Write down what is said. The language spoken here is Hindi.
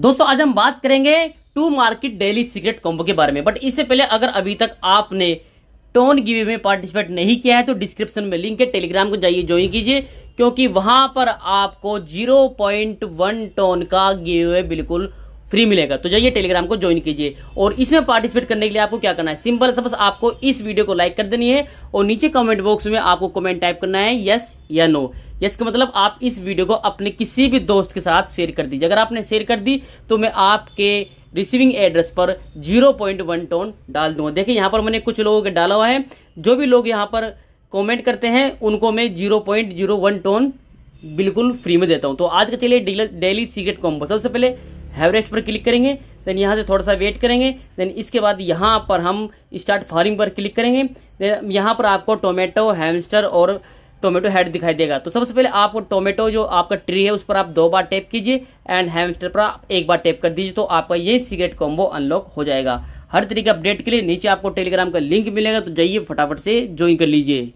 दोस्तों आज हम बात करेंगे Tomarket daily secret combo के बारे में बट इससे पहले अगर अभी तक आपने टोन गिवे में पार्टिसिपेट नहीं किया है तो डिस्क्रिप्शन में लिंक है टेलीग्राम को जाइए ज्वाइन कीजिए क्योंकि वहां पर आपको 0.1 टोन का गिवे बिल्कुल फ्री मिलेगा तो जाइए टेलीग्राम को ज्वाइन कीजिए और इसमें पार्टिसिपेट करने के लिए आपको क्या करना है सिंपल सबस आपको इस वीडियो को लाइक कर देनी है और नीचे कमेंट बॉक्स में आपको कमेंट टाइप करना है यस या नो यस का मतलब आप इस वीडियो को अपने किसी भी दोस्त के साथ शेयर कर दीजिए अगर आपने शेयर कर दी तो मैं आपके रिसीविंग एड्रेस पर जीरो पॉइंट वन टोन डाल दूंगा देखिए यहाँ पर मैंने कुछ लोगों के डाला हुआ है जो भी लोग यहाँ पर कमेंट करते हैं उनको मैं zero point zero one TON बिल्कुल फ्री में देता हूँ तो आज का चलिए डेली सीक्रेट कॉम्बो सबसे पहले हैवरेस्ट पर क्लिक करेंगे देन यहाँ से थोड़ा सा वेट करेंगे देन इसके बाद यहाँ पर हम स्टार्ट फार्मिंग पर क्लिक करेंगे देन यहाँ पर आपको टोमेटो हैमस्टर और टोमेटो हेड दिखाई देगा तो सबसे पहले आपको टोमेटो जो आपका ट्री है उस पर आप दो बार टैप कीजिए एंड हैमस्टर पर आप एक बार टैप कर दीजिए तो आपका ये सीक्रेट कॉम्बो अनलॉक हो जाएगा हर तरीके अपडेट के लिए नीचे आपको टेलीग्राम का लिंक मिलेगा तो जाइए फटाफट से ज्वाइन कर लीजिए